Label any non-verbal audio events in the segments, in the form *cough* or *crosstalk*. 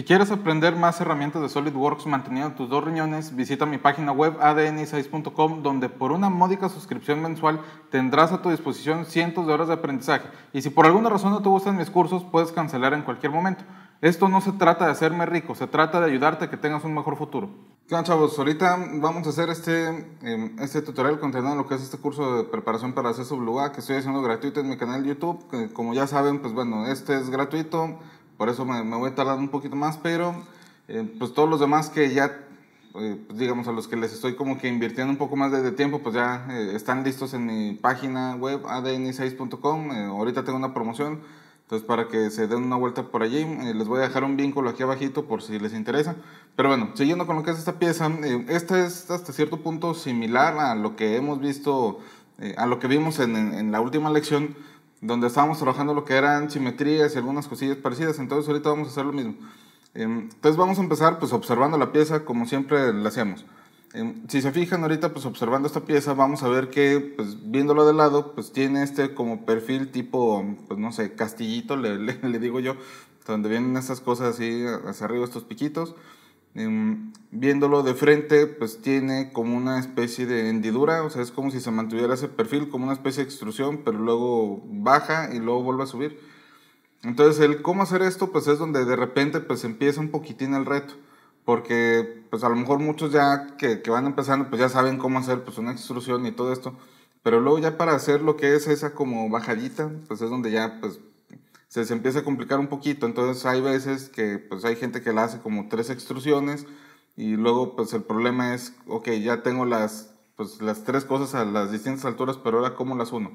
Si quieres aprender más herramientas de SolidWorks manteniendo tus dos riñones, visita mi página web adn6.com donde por una módica suscripción mensual tendrás a tu disposición cientos de horas de aprendizaje. Y si por alguna razón no te gustan mis cursos, puedes cancelar en cualquier momento. Esto no se trata de hacerme rico, se trata de ayudarte a que tengas un mejor futuro. tal, chavos, ahorita vamos a hacer este, em, este tutorial contenido lo que es este curso de preparación para hacer BlueA que estoy haciendo gratuito en mi canal de YouTube. Como ya saben, pues bueno, este es gratuito. Por eso me, voy a tardar un poquito más, pero eh, pues todos los demás que ya, eh, pues, digamos, a los que les estoy como que invirtiendo un poco más de, tiempo, pues ya eh, están listos en mi página web adn6.com. ahorita tengo una promoción, entonces para que se den una vuelta por allí, les voy a dejar un vínculo aquí abajito por si les interesa. Pero bueno, siguiendo con lo que es esta pieza, esta es hasta cierto punto similar a lo que hemos visto, a lo que vimos en la última lección donde estábamos trabajando lo que eran simetrías y algunas cosillas parecidas, entonces ahorita vamos a hacer lo mismo. Em, entonces vamos a empezar pues observando la pieza como siempre la hacíamos. Em, si se fijan ahorita pues observando esta pieza vamos a ver que pues viéndolo de lado pues tiene este como perfil tipo pues no sé castillito le, *laughs* le digo yo donde vienen estas cosas así hacia arriba estos piquitos Em, viéndolo de frente, pues tiene como una especie de hendidura, o sea, es como si se mantuviera ese perfil, como una especie de extrusión, pero luego baja y luego vuelve a subir. Entonces, el cómo hacer esto, pues es donde de repente pues empieza un poquitín el reto, porque pues a lo mejor muchos ya que, que van empezando, pues ya saben cómo hacer pues una extrusión y todo esto, pero luego ya para hacer lo que es esa como bajadita, pues es donde ya pues se, empieza a complicar un poquito. Entonces hay veces que pues hay gente que la hace como tres extrusiones y luego pues el problema es, ok, ya tengo las, pues, las tres cosas a las distintas alturas, pero ahora cómo las uno.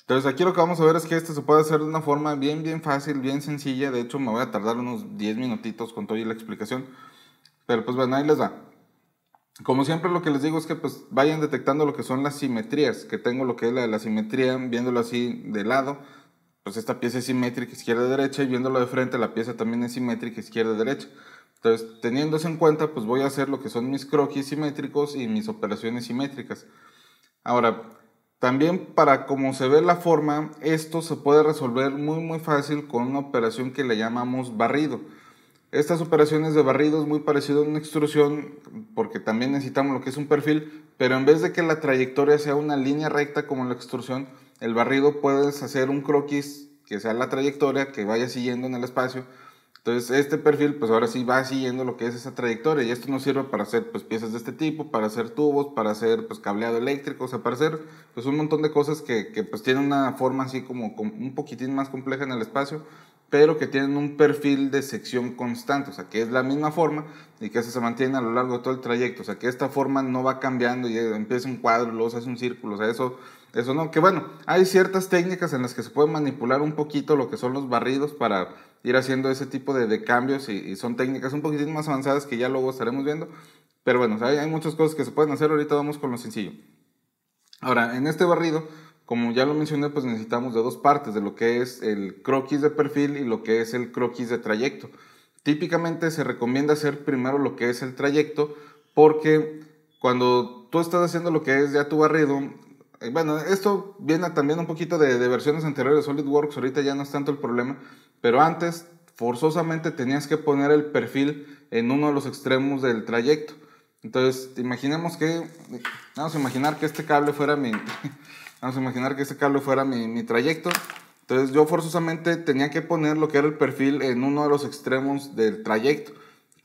Entonces aquí lo que vamos a ver es que esto se puede hacer de una forma bien, bien fácil, bien sencilla. De hecho me voy a tardar unos 10 minutitos con toda la explicación. Pero pues bueno, ahí les va. Como siempre lo que les digo es que pues vayan detectando lo que son las simetrías, que tengo lo que es la, la simetría viéndolo así de lado pues esta pieza es simétrica izquierda-derecha y viéndolo de frente la pieza también es simétrica izquierda-derecha. Entonces, teniendo en cuenta, pues voy a hacer lo que son mis croquis simétricos y mis operaciones simétricas. Ahora, también para como se ve la forma, esto se puede resolver muy muy fácil con una operación que le llamamos barrido. Estas operaciones de barrido es muy parecido a una extrusión porque también necesitamos lo que es un perfil, pero en vez de que la trayectoria sea una línea recta como la extrusión, el barrido puedes hacer un croquis que sea la trayectoria que vaya siguiendo en el espacio. Entonces, este perfil, pues ahora sí va siguiendo lo que es esa trayectoria. Y esto nos sirve para hacer pues, piezas de este tipo, para hacer tubos, para hacer pues, cableado eléctrico, o sea, para hacer pues, un montón de cosas que, pues, tienen una forma así como, un poquitín más compleja en el espacio, pero que tienen un perfil de sección constante, o sea, que es la misma forma y que se mantiene a lo largo de todo el trayecto. O sea, que esta forma no va cambiando y empieza un cuadro, luego se hace un círculo, o sea, eso eso no, que bueno, hay ciertas técnicas en las que se puede manipular un poquito lo que son los barridos para ir haciendo ese tipo de, cambios y, son técnicas un poquitín más avanzadas que ya luego estaremos viendo. Pero bueno, hay, hay muchas cosas que se pueden hacer, ahorita vamos con lo sencillo. Ahora, en este barrido, como ya lo mencioné, pues necesitamos de dos partes, de lo que es el croquis de perfil y lo que es el croquis de trayecto. Típicamente se recomienda hacer primero lo que es el trayecto porque cuando tú estás haciendo lo que es ya tu barrido, eh, bueno, esto viene también un poquito de, versiones anteriores de SolidWorks, ahorita ya no es tanto el problema, pero antes forzosamente tenías que poner el perfil en uno de los extremos del trayecto. Entonces, imaginemos que, vamos a imaginar que este cable fuera mi, *laughs* vamos a imaginar que este cable fuera mi, mi trayecto. Entonces yo forzosamente tenía que poner lo que era el perfil en uno de los extremos del trayecto.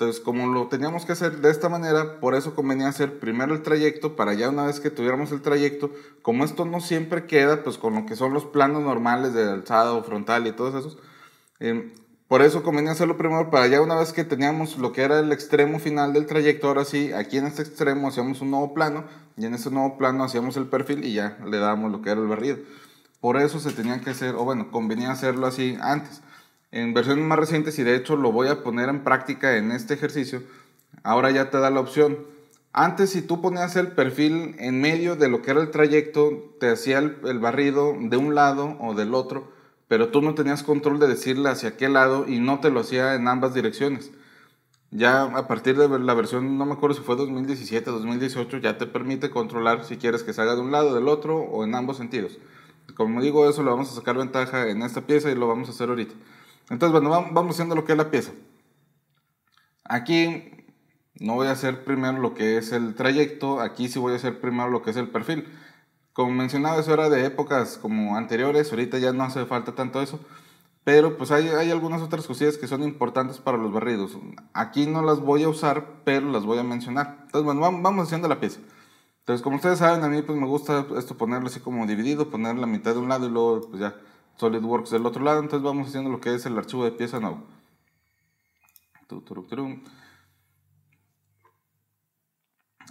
Entonces, como lo teníamos que hacer de esta manera, por eso convenía hacer primero el trayecto, para ya una vez que tuviéramos el trayecto, como esto no siempre queda, pues con lo que son los planos normales de alzado, frontal y todos esos, em, por eso convenía hacerlo primero, para ya una vez que teníamos lo que era el extremo final del trayecto, ahora sí, aquí en este extremo hacíamos un nuevo plano, y en ese nuevo plano hacíamos el perfil y ya le dábamos lo que era el barrido. Por eso se tenía que hacer, o bueno, convenía hacerlo así antes en versiones más recientes, y de hecho lo voy a poner en práctica en este ejercicio, ahora ya te da la opción. Antes si tú ponías el perfil en medio de lo que era el trayecto, te hacía el, barrido de un lado o del otro, pero tú no tenías control de decirle hacia qué lado y no te lo hacía en ambas direcciones. Ya a partir de la versión, no me acuerdo si fue 2017, 2018, ya te permite controlar si quieres que salga de un lado, del otro o en ambos sentidos. Como digo, eso lo vamos a sacar ventaja en esta pieza y lo vamos a hacer ahorita. Entonces, bueno, vamos haciendo lo que es la pieza. Aquí no voy a hacer primero lo que es el trayecto, aquí sí voy a hacer primero lo que es el perfil. Como mencionaba, eso era de épocas como anteriores, ahorita ya no hace falta tanto eso, pero pues hay, hay, algunas otras cosillas que son importantes para los barridos. Aquí no las voy a usar, pero las voy a mencionar. Entonces, bueno, vamos haciendo la pieza. Entonces, como ustedes saben, a mí pues me gusta esto ponerlo así como dividido, poner la mitad de un lado y luego pues ya SolidWorks del otro lado. Entonces vamos haciendo lo que es el archivo de pieza nuevo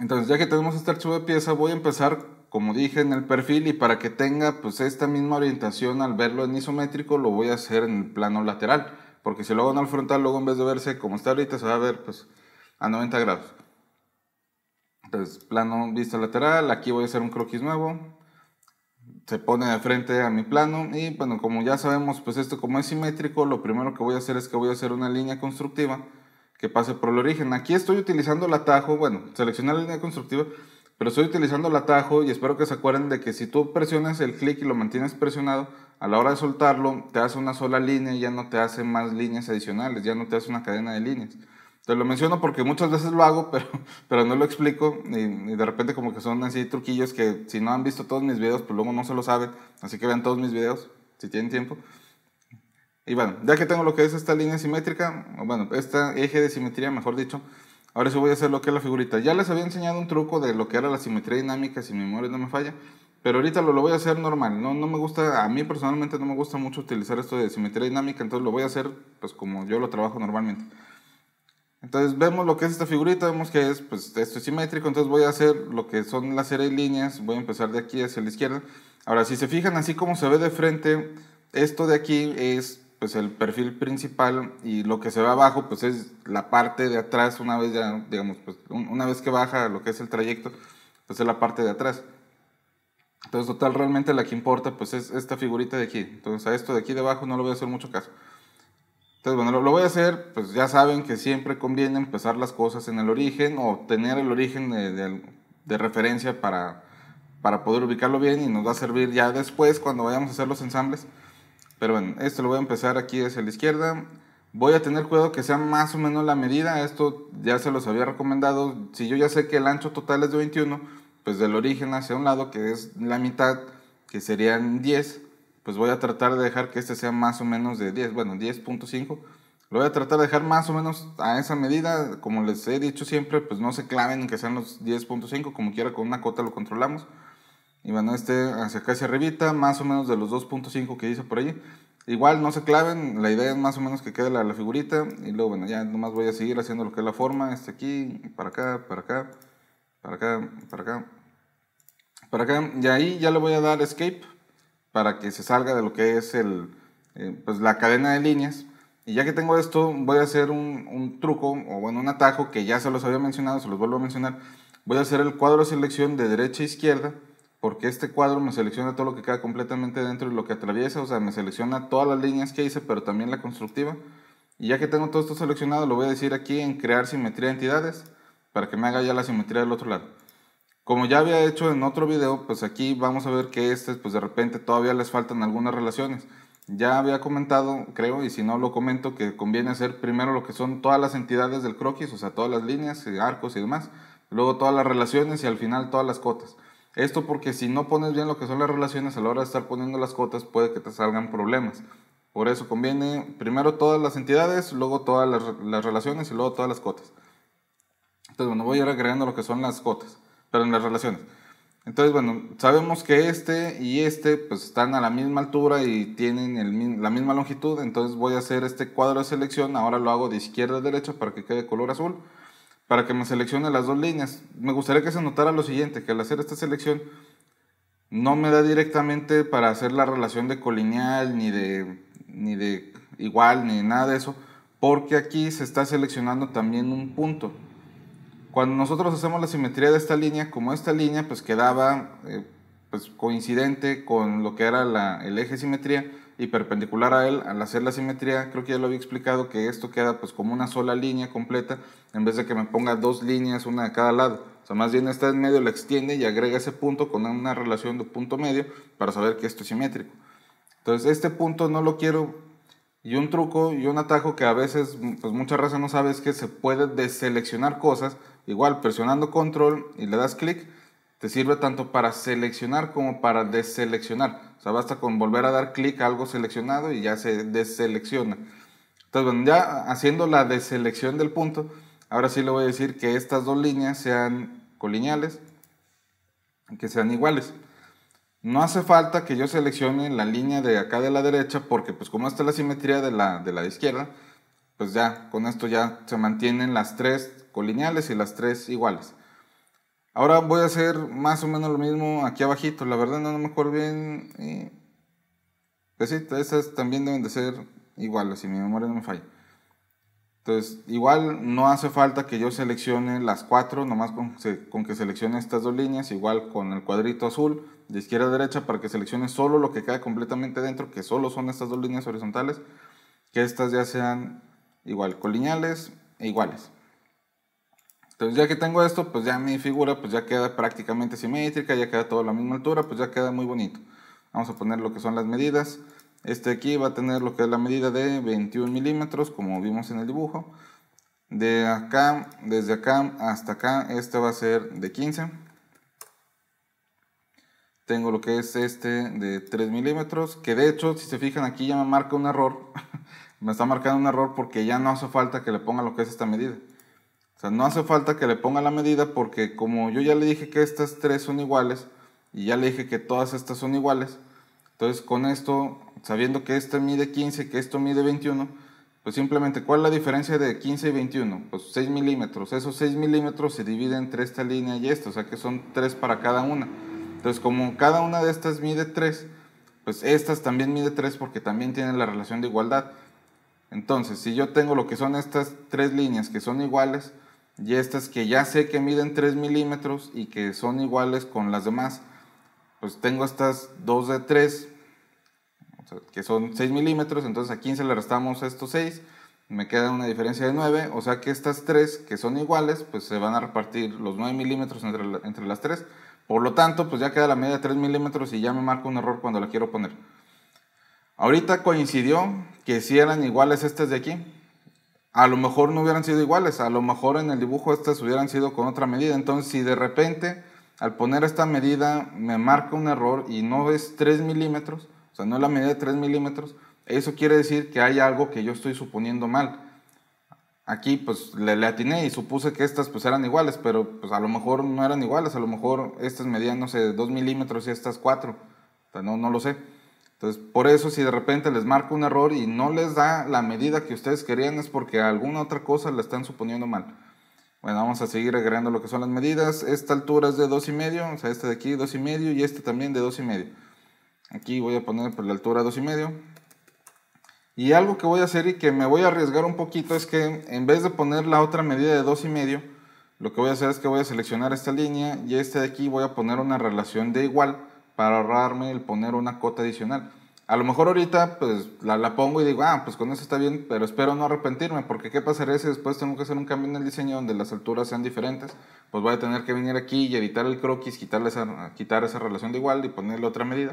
Entonces ya que tenemos este archivo de pieza voy a empezar como dije en el perfil y para que tenga pues esta misma orientación al verlo en isométrico lo voy a hacer en el plano lateral. Porque si lo hago en el frontal luego en vez de verse como está ahorita se va a ver pues a 90 grados. Entonces plano vista lateral, aquí voy a hacer un croquis nuevo se pone de frente a mi plano y bueno, como ya sabemos, pues esto como es simétrico, lo primero que voy a hacer es que voy a hacer una línea constructiva que pase por el origen. Aquí estoy utilizando el atajo, bueno, seleccionar la línea constructiva, pero estoy utilizando el atajo y espero que se acuerden de que si tú presionas el clic y lo mantienes presionado, a la hora de soltarlo te hace una sola línea y ya no te hace más líneas adicionales, ya no te hace una cadena de líneas. Te lo menciono porque muchas veces lo hago, pero, *laughs* pero no lo explico. Y, de repente como que son así truquillos que si no han visto todos mis videos, pues luego no se lo saben. Así que vean todos mis videos, si tienen tiempo. Y bueno, ya que tengo lo que es esta línea simétrica, bueno, este eje de simetría, mejor dicho, ahora sí voy a hacer lo que es la figurita. Ya les había enseñado un truco de lo que era la simetría dinámica, si mi memoria no me falla, pero ahorita lo, lo voy a hacer normal. No, no me gusta, a mí personalmente no me gusta mucho utilizar esto de simetría dinámica, entonces lo voy a hacer pues como yo lo trabajo normalmente. Entonces vemos lo que es esta figurita, vemos que es, pues esto es simétrico, entonces voy a hacer lo que son las series líneas, voy a empezar de aquí hacia la izquierda. Ahora, si se fijan, así como se ve de frente, esto de aquí es pues el perfil principal y lo que se ve abajo pues es la parte de atrás una vez ya, digamos, pues, una vez que baja lo que es el trayecto, pues es la parte de atrás. Entonces, total, realmente la que importa pues es esta figurita de aquí. Entonces, a esto de aquí de abajo no le voy a hacer mucho caso. Entonces, bueno, lo, voy a hacer, pues ya saben que siempre conviene empezar las cosas en el origen o tener el origen de, de, referencia para, para poder ubicarlo bien y nos va a servir ya después cuando vayamos a hacer los ensambles. Pero bueno, esto lo voy a empezar aquí hacia la izquierda. Voy a tener cuidado que sea más o menos la medida. Esto ya se los había recomendado. Si yo ya sé que el ancho total es de 21, pues del origen hacia un lado, que es la mitad, que serían 10, pues voy a tratar de dejar que este sea más o menos de 10, bueno, 10.5. Lo voy a tratar de dejar más o menos a esa medida, como les he dicho siempre, pues no se claven que sean los 10.5, como quiera, con una cota lo controlamos. Y bueno, este hacia acá, hacia arribita, más o menos de los 2.5 que hice por ahí. Igual no se claven, la idea es más o menos que quede la, figurita y luego bueno, ya nomás voy a seguir haciendo lo que es la forma, este aquí, para acá, para acá, para acá, para acá, para acá. Y ahí ya le voy a dar escape para que se salga de lo que es el, eh, pues, la cadena de líneas. Y ya que tengo esto, voy a hacer un, un, truco, o bueno, un atajo que ya se los había mencionado, se los vuelvo a mencionar. Voy a hacer el cuadro de selección de derecha a izquierda, porque este cuadro me selecciona todo lo que queda completamente dentro y lo que atraviesa, o sea, me selecciona todas las líneas que hice, pero también la constructiva. Y ya que tengo todo esto seleccionado, lo voy a decir aquí en crear simetría de entidades, para que me haga ya la simetría del otro lado. Como ya había hecho en otro video, pues aquí vamos a ver que este, pues de repente todavía les faltan algunas relaciones. Ya había comentado, creo, y si no lo comento, que conviene hacer primero lo que son todas las entidades del croquis, o sea, todas las líneas, eh, arcos y demás. Luego todas las relaciones y al final todas las cotas. Esto porque si no pones bien lo que son las relaciones a la hora de estar poniendo las cotas puede que te salgan problemas. Por eso conviene primero todas las entidades, luego todas las, relaciones y luego todas las cotas. Entonces, bueno, voy a ir agregando lo que son las cotas pero en las relaciones. Entonces, bueno, sabemos que este y este pues están a la misma altura y tienen el, la misma longitud, entonces voy a hacer este cuadro de selección, ahora lo hago de izquierda a derecha para que quede color azul, para que me seleccione las dos líneas. Me gustaría que se notara lo siguiente, que al hacer esta selección no me da directamente para hacer la relación de colineal, ni de, ni de igual, ni nada de eso, porque aquí se está seleccionando también un punto. Cuando nosotros hacemos la simetría de esta línea, como esta línea pues quedaba eh, pues, coincidente con lo que era la, el eje simetría y perpendicular a él, al hacer la simetría, creo que ya lo había explicado, que esto queda pues como una sola línea completa, en vez de que me ponga dos líneas, una de cada lado. O sea, más bien esta en medio la extiende y agrega ese punto con una relación de punto medio para saber que esto es simétrico. Entonces, este punto no lo quiero. Y un truco y un atajo que a veces, pues mucha raza no sabe, es que se puede deseleccionar cosas Igual, presionando control y le das clic, te sirve tanto para seleccionar como para deseleccionar. O sea, basta con volver a dar clic a algo seleccionado y ya se deselecciona. Entonces, bueno, ya haciendo la deselección del punto, ahora sí le voy a decir que estas dos líneas sean colineales, que sean iguales. No hace falta que yo seleccione la línea de acá de la derecha porque pues como está la simetría de la, de la izquierda, pues ya con esto ya se mantienen las tres colineales y las tres iguales. Ahora voy a hacer más o menos lo mismo aquí abajito. La verdad no, me acuerdo bien. Pues sí, esas también deben de ser iguales, si mi memoria no me falla. Entonces, igual no hace falta que yo seleccione las cuatro, nomás con, con que seleccione estas dos líneas, igual con el cuadrito azul de izquierda a derecha para que seleccione solo lo que cae completamente dentro, que solo son estas dos líneas horizontales, que estas ya sean igual, colineales e iguales. Entonces ya que tengo esto, pues ya mi figura pues ya queda prácticamente simétrica, ya queda toda a la misma altura, pues ya queda muy bonito. Vamos a poner lo que son las medidas. Este aquí va a tener lo que es la medida de 21 milímetros, como vimos en el dibujo. De acá, desde acá hasta acá, este va a ser de 15. Tengo lo que es este de 3 milímetros, que de hecho, si se fijan aquí ya me marca un error. *laughs* me está marcando un error porque ya no hace falta que le ponga lo que es esta medida. O sea, no hace falta que le ponga la medida porque como yo ya le dije que estas tres son iguales y ya le dije que todas estas son iguales, entonces con esto, sabiendo que esta mide 15, que esto mide 21, pues simplemente, ¿cuál es la diferencia de 15 y 21? Pues 6 milímetros. Esos 6 milímetros se dividen entre esta línea y esta, o sea que son 3 para cada una. Entonces, como cada una de estas mide 3, pues estas también mide 3 porque también tienen la relación de igualdad. Entonces, si yo tengo lo que son estas tres líneas que son iguales, y estas que ya sé que miden 3 milímetros y que son iguales con las demás, pues tengo estas 2 de 3, que son 6 milímetros, entonces a 15 le restamos estos 6, me queda una diferencia de 9, o sea que estas 3 que son iguales, pues se van a repartir los 9 milímetros entre, las 3, por lo tanto, pues ya queda la media de 3 milímetros y ya me marco un error cuando la quiero poner. Ahorita coincidió que si eran iguales estas de aquí, a lo mejor no hubieran sido iguales, a lo mejor en el dibujo estas hubieran sido con otra medida. Entonces, si de repente al poner esta medida me marca un error y no es 3 milímetros, o sea, no es la medida de 3 milímetros, eso quiere decir que hay algo que yo estoy suponiendo mal. Aquí pues le, le, atiné y supuse que estas pues eran iguales, pero pues a lo mejor no eran iguales, a lo mejor estas medían, no sé, 2 milímetros y estas 4, o no, no lo sé. Entonces, por eso si de repente les marca un error y no les da la medida que ustedes querían es porque alguna otra cosa la están suponiendo mal. Bueno, vamos a seguir agregando lo que son las medidas. Esta altura es de 2,5, o sea, este de aquí 2,5 y este también de 2,5. Aquí voy a poner por pues, la altura 2,5. Y algo que voy a hacer y que me voy a arriesgar un poquito es que en vez de poner la otra medida de 2,5, lo que voy a hacer es que voy a seleccionar esta línea y este de aquí voy a poner una relación de igual para ahorrarme el poner una cota adicional. A lo mejor ahorita pues la, la, pongo y digo, ah, pues con eso está bien, pero espero no arrepentirme, porque ¿qué pasaría si después tengo que hacer un cambio en el diseño donde las alturas sean diferentes? Pues voy a tener que venir aquí y evitar el croquis, esa, quitar esa relación de igual y ponerle otra medida.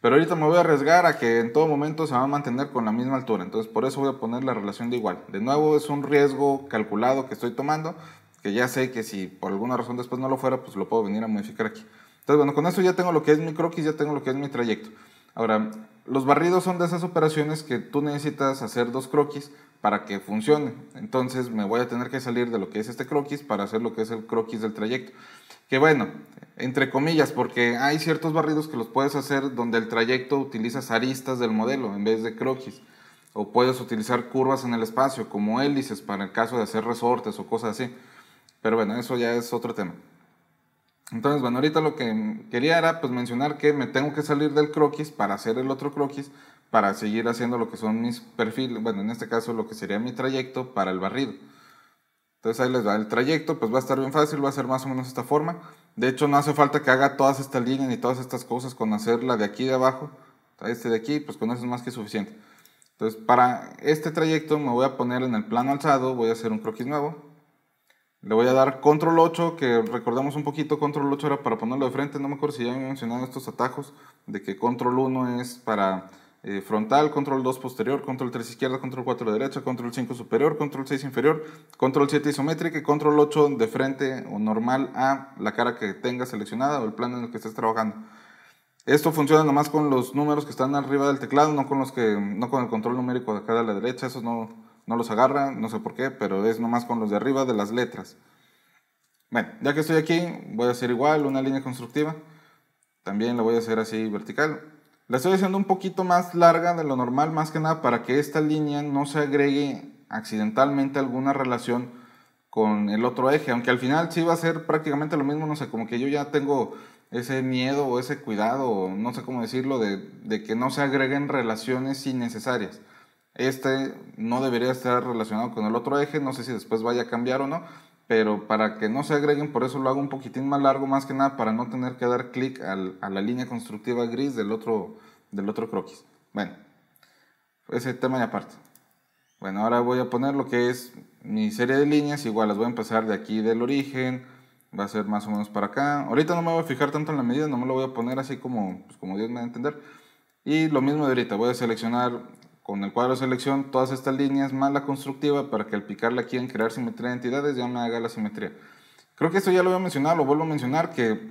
Pero ahorita me voy a arriesgar a que en todo momento se va a mantener con la misma altura, entonces por eso voy a poner la relación de igual. De nuevo es un riesgo calculado que estoy tomando, que ya sé que si por alguna razón después no lo fuera, pues lo puedo venir a modificar aquí. Entonces, bueno, con eso ya tengo lo que es mi croquis, ya tengo lo que es mi trayecto. Ahora, los barridos son de esas operaciones que tú necesitas hacer dos croquis para que funcione. Entonces me voy a tener que salir de lo que es este croquis para hacer lo que es el croquis del trayecto. Que bueno, entre comillas, porque hay ciertos barridos que los puedes hacer donde el trayecto utilizas aristas del modelo en vez de croquis. O puedes utilizar curvas en el espacio como hélices para el caso de hacer resortes o cosas así. Pero bueno, eso ya es otro tema. Entonces, bueno, ahorita lo que quería era pues mencionar que me tengo que salir del croquis para hacer el otro croquis, para seguir haciendo lo que son mis perfiles, bueno, en este caso lo que sería mi trayecto para el barrido. Entonces ahí les va el trayecto, pues va a estar bien fácil, va a ser más o menos esta forma. De hecho, no hace falta que haga todas estas líneas y todas estas cosas con hacerla de aquí de abajo, a este de aquí, pues con eso es más que suficiente. Entonces, para este trayecto me voy a poner en el plano alzado, voy a hacer un croquis nuevo, le voy a dar control 8, que recordamos un poquito, control 8 era para ponerlo de frente, no me acuerdo si ya me mencionado estos atajos, de que control 1 es para eh, frontal, control 2 posterior, control 3 izquierda, control 4 derecha, control 5 superior, control 6 inferior, control 7 isométrica y control 8 de frente o normal a la cara que tengas seleccionada o el plano en el que estés trabajando. Esto funciona nomás con los números que están arriba del teclado, no con los que no con el control numérico de acá a la derecha, eso no no los agarra, no sé por qué, pero es nomás con los de arriba de las letras. Bueno, ya que estoy aquí, voy a hacer igual una línea constructiva. También la voy a hacer así vertical. La estoy haciendo un poquito más larga de lo normal, más que nada para que esta línea no se agregue accidentalmente alguna relación con el otro eje, aunque al final sí va a ser prácticamente lo mismo, no sé, como que yo ya tengo ese miedo o ese cuidado, no sé cómo decirlo, de que no se agreguen relaciones innecesarias. Este no debería estar relacionado con el otro eje, no sé si después vaya a cambiar o no, pero para que no se agreguen, por eso lo hago un poquitín más largo, más que nada para no tener que dar clic a la línea constructiva gris del otro, del otro croquis. Bueno, ese tema ya aparte. Bueno, ahora voy a poner lo que es mi serie de líneas, igual las voy a empezar de aquí del origen, va a ser más o menos para acá. Ahorita no me voy a fijar tanto en la medida, no me lo voy a poner así como, pues, como Dios me va a entender. Y lo mismo de ahorita, voy a seleccionar con el cuadro de selección todas estas líneas más la constructiva para que al picarle aquí en crear simetría de entidades ya me haga la simetría. Creo que esto ya lo había mencionado, lo vuelvo a mencionar, que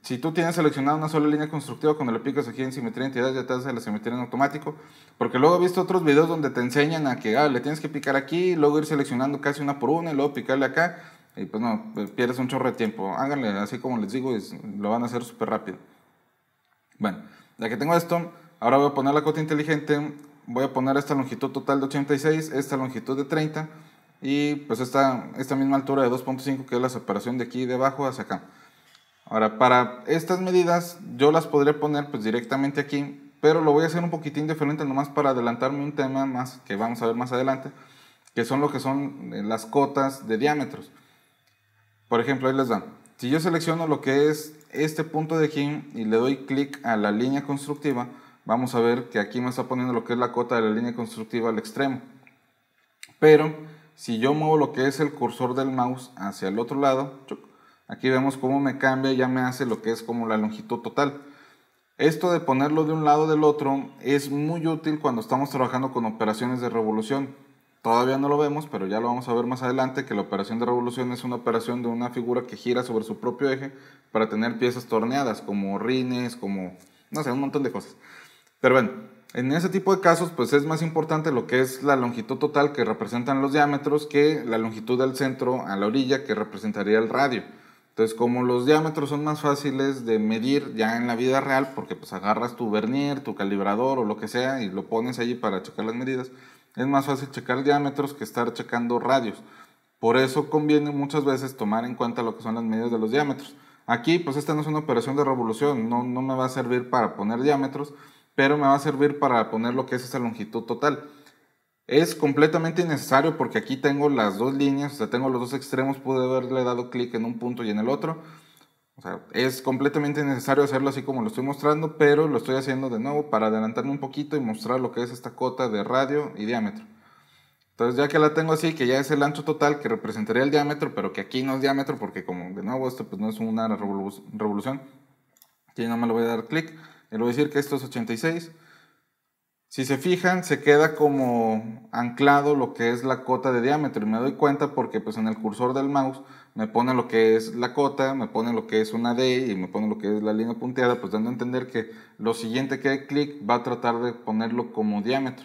si tú tienes seleccionado una sola línea constructiva, cuando le picas aquí en simetría de entidades ya te hace la simetría en automático, porque luego he visto otros videos donde te enseñan a que ah, le tienes que picar aquí, luego ir seleccionando casi una por una y luego picarle acá, y pues no, eh, pierdes un chorro de tiempo. Háganle así como les digo, y lo van a hacer súper rápido. Bueno, ya que tengo esto, ahora voy a poner la cota inteligente voy a poner esta longitud total de 86, esta longitud de 30 y pues esta, esta misma altura de 2.5 que es la separación de aquí debajo hacia acá. Ahora, para estas medidas yo las podría poner pues directamente aquí, pero lo voy a hacer un poquitín diferente nomás para adelantarme un tema más que vamos a ver más adelante, que son lo que son eh, las cotas de diámetros. Por ejemplo, ahí les dan. Si yo selecciono lo que es este punto de aquí y le doy clic a la línea constructiva, vamos a ver que aquí me está poniendo lo que es la cota de la línea constructiva al extremo. Pero si yo muevo lo que es el cursor del mouse hacia el otro lado, aquí vemos cómo me cambia, y ya me hace lo que es como la longitud total. Esto de ponerlo de un lado del otro es muy útil cuando estamos trabajando con operaciones de revolución. Todavía no lo vemos, pero ya lo vamos a ver más adelante, que la operación de revolución es una operación de una figura que gira sobre su propio eje para tener piezas torneadas, como rines, como, no sé, un montón de cosas. Pero bueno, en ese tipo de casos, pues es más importante lo que es la longitud total que representan los diámetros que la longitud del centro a la orilla que representaría el radio. Entonces, como los diámetros son más fáciles de medir ya en la vida real, porque pues agarras tu vernier, tu calibrador o lo que sea y lo pones allí para checar las medidas, es más fácil checar diámetros que estar checando radios. Por eso conviene muchas veces tomar en cuenta lo que son las medidas de los diámetros. Aquí, pues esta no es una operación de revolución, no, no me va a servir para poner diámetros, pero me va a servir para poner lo que es esa longitud total. Es completamente innecesario porque aquí tengo las dos líneas, o sea, tengo los dos extremos, pude haberle dado clic en un punto y en el otro. O sea, es completamente necesario hacerlo así como lo estoy mostrando, pero lo estoy haciendo de nuevo para adelantarme un poquito y mostrar lo que es esta cota de radio y diámetro. Entonces ya que la tengo así, que ya es el ancho total que representaría el diámetro, pero que aquí no es diámetro porque como de nuevo esto pues no es una revolución, aquí no me lo voy a dar clic. Quiero decir que esto es 86, si se fijan, se queda como anclado lo que es la cota de diámetro. Y me doy cuenta porque pues en el cursor del mouse me pone lo que es la cota, me pone lo que es una D y me pone lo que es la línea punteada, pues dando a entender que lo siguiente que hay clic va a tratar de ponerlo como diámetro.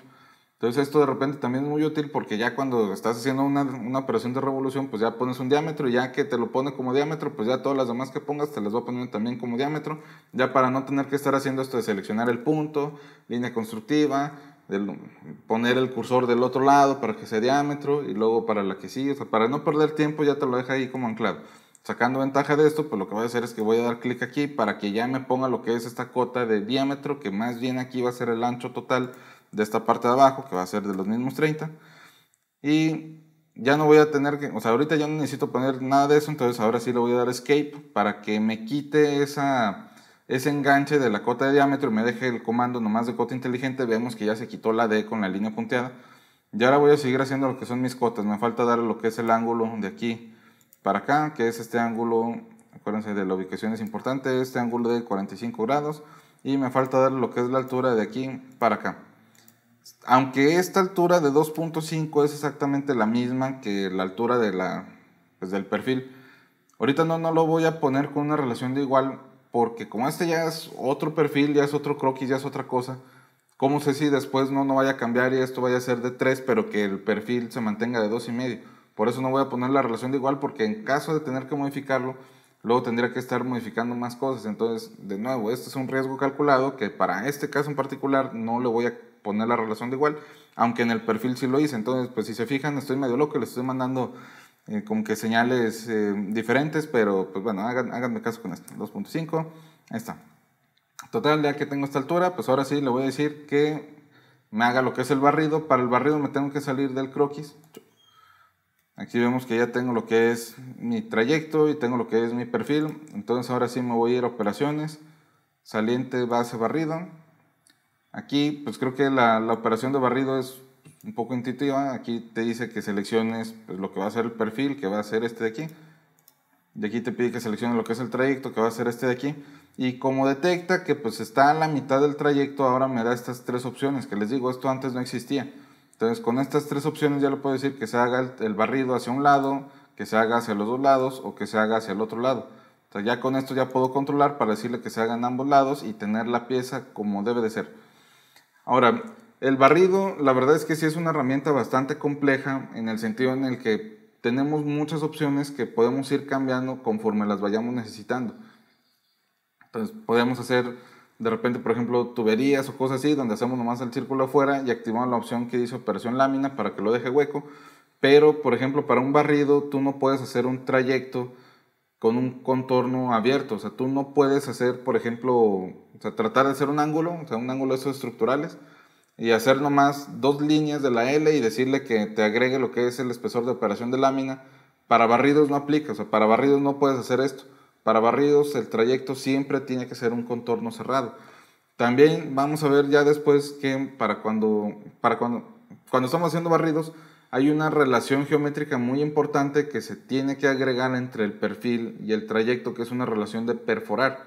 Entonces esto de repente también es muy útil porque ya cuando estás haciendo una, una, operación de revolución, pues ya pones un diámetro y ya que te lo pone como diámetro, pues ya todas las demás que pongas te las va poner también como diámetro, ya para no tener que estar haciendo esto de seleccionar el punto, línea constructiva, poner el cursor del otro lado para que sea diámetro y luego para la que sigue, o sea, para no perder tiempo ya te lo deja ahí como anclado. Sacando ventaja de esto, pues lo que voy a hacer es que voy a dar clic aquí para que ya me ponga lo que es esta cota de diámetro, que más bien aquí va a ser el ancho total de esta parte de abajo, que va a ser de los mismos 30. Y ya no voy a tener que, o sea, ahorita ya no necesito poner nada de eso, entonces ahora sí le voy a dar escape para que me quite esa, ese enganche de la cota de diámetro y me deje el comando nomás de cota inteligente. Vemos que ya se quitó la D con la línea punteada. Y ahora voy a seguir haciendo lo que son mis cotas. Me falta dar lo que es el ángulo de aquí para acá, que es este ángulo, acuérdense de la ubicación es importante, este ángulo de 45 grados. Y me falta dar lo que es la altura de aquí para acá aunque esta altura de 2.5 es exactamente la misma que la altura de la, pues, del perfil, ahorita no, no lo voy a poner con una relación de igual, porque como este ya es otro perfil, ya es otro croquis, ya es otra cosa, ¿cómo sé si después no, no vaya a cambiar y esto vaya a ser de 3, pero que el perfil se mantenga de 2,5? Por eso no voy a poner la relación de igual, porque en caso de tener que modificarlo, luego tendría que estar modificando más cosas. Entonces, de nuevo, este es un riesgo calculado que para este caso en particular no le voy a poner la relación de igual, aunque en el perfil sí lo hice. Entonces, pues si se fijan, estoy medio loco, les estoy mandando eh, como que señales eh, diferentes, pero pues bueno, háganme caso con esto. 2.5, ahí está. Total, ya que tengo esta altura, pues ahora sí le voy a decir que me haga lo que es el barrido. Para el barrido me tengo que salir del croquis. Aquí vemos que ya tengo lo que es mi trayecto y tengo lo que es mi perfil. Entonces ahora sí me voy a ir a operaciones, saliente, base, barrido. Aquí, pues creo que la, la operación de barrido es un poco intuitiva. Aquí te dice que selecciones pues, lo que va a ser el perfil, que va a ser este de aquí. De aquí te pide que selecciones lo que es el trayecto, que va a ser este de aquí. Y como detecta que pues está a la mitad del trayecto, ahora me da estas tres opciones, que les digo, esto antes no existía. Entonces con estas tres opciones ya le puedo decir que se haga el, barrido hacia un lado, que se haga hacia los dos lados o que se haga hacia el otro lado. Entonces ya con esto ya puedo controlar para decirle que se hagan ambos lados y tener la pieza como debe de ser. Ahora, el barrido, la verdad es que sí es una herramienta bastante compleja en el sentido en el que tenemos muchas opciones que podemos ir cambiando conforme las vayamos necesitando. Entonces, podemos hacer de repente, por ejemplo, tuberías o cosas así, donde hacemos nomás el círculo afuera y activamos la opción que dice operación lámina para que lo deje hueco. Pero, por ejemplo, para un barrido, tú no puedes hacer un trayecto con un contorno abierto. O sea, tú no puedes hacer, por ejemplo, o sea, tratar de hacer un ángulo, o sea, un ángulo de esos estructurales, y hacer nomás dos líneas de la L y decirle que te agregue lo que es el espesor de operación de lámina. Para barridos no aplica, o sea, para barridos no puedes hacer esto. Para barridos el trayecto siempre tiene que ser un contorno cerrado. También vamos a ver ya después que para cuando, para cuando, cuando estamos haciendo barridos, hay una relación geométrica muy importante que se tiene que agregar entre el perfil y el trayecto, que es una relación de perforar.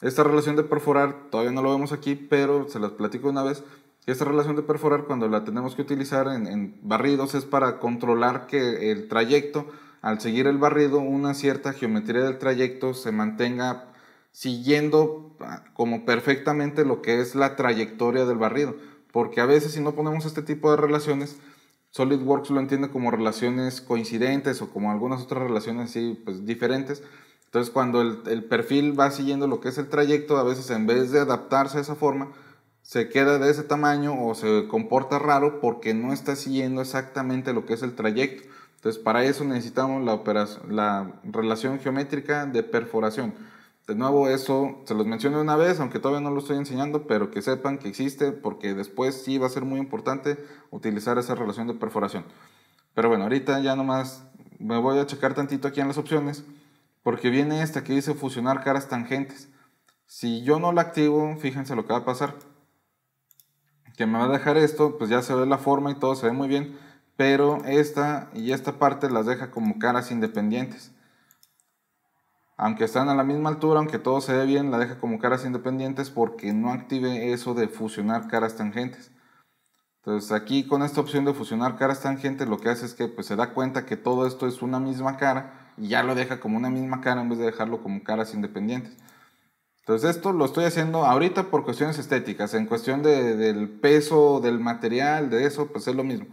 Esta relación de perforar todavía no lo vemos aquí, pero se las platico una vez. Esta relación de perforar cuando la tenemos que utilizar en, en barridos es para controlar que el trayecto, al seguir el barrido, una cierta geometría del trayecto se mantenga siguiendo ah, como perfectamente lo que es la trayectoria del barrido. Porque a veces si no ponemos este tipo de relaciones, SolidWorks lo entiende como relaciones coincidentes o como algunas otras relaciones así, pues diferentes. Entonces, cuando el, el, perfil va siguiendo lo que es el trayecto, a veces en vez de adaptarse a esa forma, se queda de ese tamaño o se comporta raro porque no está siguiendo exactamente lo que es el trayecto. Entonces, para eso necesitamos la, operación, la relación geométrica de perforación de nuevo, eso se los mencioné una vez, aunque todavía no lo estoy enseñando, pero que sepan que existe, porque después sí va a ser muy importante utilizar esa relación de perforación. Pero bueno, ahorita ya nomás me voy a checar tantito aquí en las opciones, porque viene esta que dice fusionar caras tangentes. Si yo no la activo, fíjense lo que va a pasar. Que me va a dejar esto, pues ya se ve la forma y todo se ve muy bien, pero esta y esta parte las deja como caras independientes aunque están a la misma altura, aunque todo se ve bien, la deja como caras independientes porque no active eso de fusionar caras tangentes. Entonces aquí con esta opción de fusionar caras tangentes lo que hace es que pues, se da cuenta que todo esto es una misma cara y ya lo deja como una misma cara en vez de dejarlo como caras independientes. Entonces esto lo estoy haciendo ahorita por cuestiones estéticas, en cuestión del peso del material, de eso, pues es lo mismo.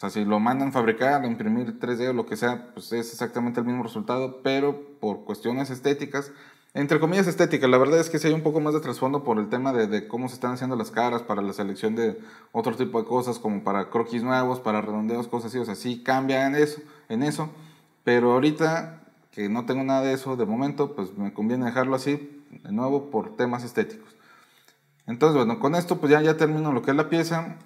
O sea, si lo mandan fabricar, imprimir 3D o lo que sea, pues es exactamente el mismo resultado, pero por cuestiones estéticas, entre comillas estéticas, la verdad es que sí hay un poco más de trasfondo por el tema de, cómo se están haciendo las caras para la selección de otro tipo de cosas, como para croquis nuevos, para redondeos, cosas así, o sea, sí cambian eso, en eso, pero ahorita que no tengo nada de eso de momento, pues me conviene dejarlo así, de nuevo, por temas estéticos. Entonces, bueno, con esto pues ya, ya termino lo que es la pieza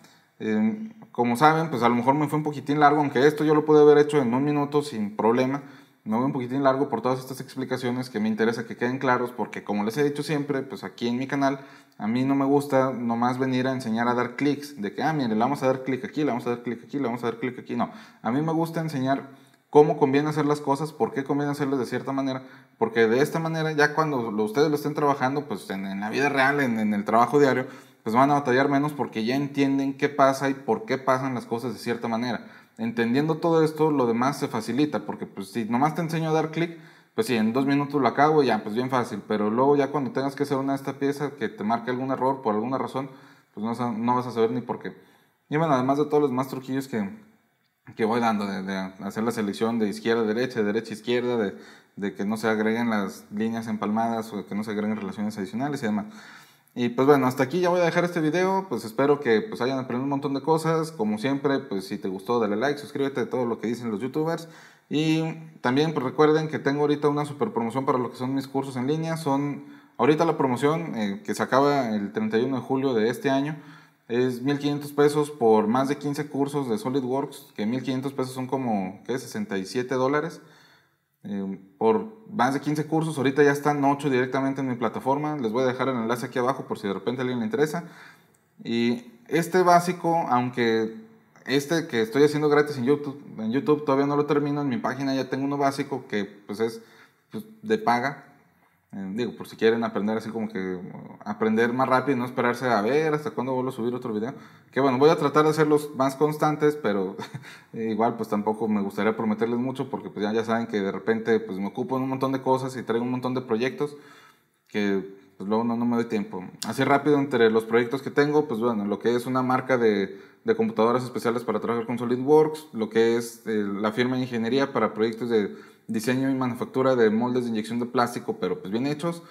como saben, pues a lo mejor me fue un poquitín largo, aunque esto yo lo pude haber hecho en un minuto sin problema. Me fue un poquitín largo por todas estas explicaciones que me interesa que queden claros, porque como les he dicho siempre, pues aquí en mi canal, a mí no me gusta nomás venir a enseñar a dar clics, de que, ah, mire, le vamos a dar clic aquí, le vamos a dar clic aquí, le vamos a dar clic aquí. No, a mí me gusta enseñar cómo conviene hacer las cosas, por qué conviene hacerlas de cierta manera, porque de esta manera ya cuando ustedes lo estén trabajando, pues en, en la vida real, en, el trabajo diario, pues van a batallar menos porque ya entienden qué pasa y por qué pasan las cosas de cierta manera. Entendiendo todo esto, lo demás se facilita, porque pues si nomás te enseño a dar clic, pues sí, en dos minutos lo acabo, y ya, pues bien fácil, pero luego ya cuando tengas que hacer una de estas piezas que te marque algún error por alguna razón, pues no, vas a saber ni por qué. Y bueno, además de todos los más truquillos que, voy dando, de, hacer la selección de izquierda derecha, derecha izquierda, de, de que no se agreguen las líneas empalmadas o que no se agreguen relaciones adicionales y demás. Y pues bueno, hasta aquí ya voy a dejar este video, pues espero que pues hayan aprendido un montón de cosas, como siempre, pues si te gustó dale like, suscríbete a todo lo que dicen los youtubers y también pues recuerden que tengo ahorita una super promoción para lo que son mis cursos en línea, son ahorita la promoción eh, que se acaba el 31 de julio de este año es 1500 pesos por más de 15 cursos de SolidWorks, que 1500 pesos son como, ¿qué? 67 dólares. Em, por más de 15 cursos. Ahorita ya están 8 directamente en mi plataforma. Les voy a dejar el enlace aquí abajo por si de repente a alguien le interesa. Y este básico, aunque este que estoy haciendo gratis en YouTube, en YouTube todavía no lo termino, en mi página ya tengo uno básico que pues es pues, de paga, eh, digo, por si quieren aprender así como que aprender más rápido y no esperarse a ver hasta cuándo vuelvo a subir otro video. Que bueno, voy a tratar de hacerlos más constantes, pero *laughs* eh, igual pues tampoco me gustaría prometerles mucho porque pues ya, ya saben que de repente pues me ocupo en un montón de cosas y traigo un montón de proyectos que pues luego no, no me doy tiempo. Así rápido entre los proyectos que tengo, pues bueno, lo que es una marca de, de computadoras especiales para trabajar con SolidWorks, lo que es eh, la firma de ingeniería para proyectos de diseño y manufactura de moldes de inyección de plástico, pero pues bien hechos,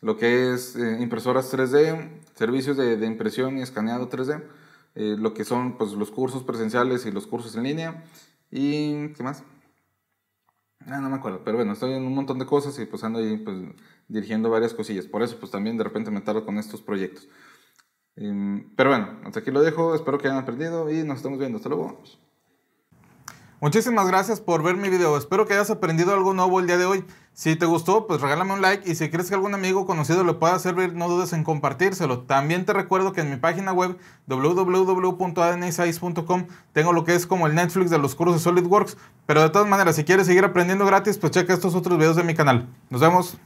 lo que es eh, impresoras 3D, servicios de, impresión y escaneado 3D, eh, lo que son pues, los cursos presenciales y los cursos en línea, y ¿qué más? Ah, no me acuerdo, pero bueno, estoy en un montón de cosas y pues ando ahí pues, dirigiendo varias cosillas, por eso pues también de repente me tardo con estos proyectos. Em, pero bueno, hasta aquí lo dejo, espero que hayan aprendido y nos estamos viendo, hasta luego. Muchísimas gracias por ver mi video. Espero que hayas aprendido algo nuevo el día de hoy. Si te gustó, pues regálame un like y si crees que algún amigo conocido le pueda servir, no dudes en compartírselo. También te recuerdo que en mi página web wwwadn tengo lo que es como el Netflix de los cursos de SolidWorks. Pero de todas maneras, si quieres seguir aprendiendo gratis, pues checa estos otros videos de mi canal. Nos vemos.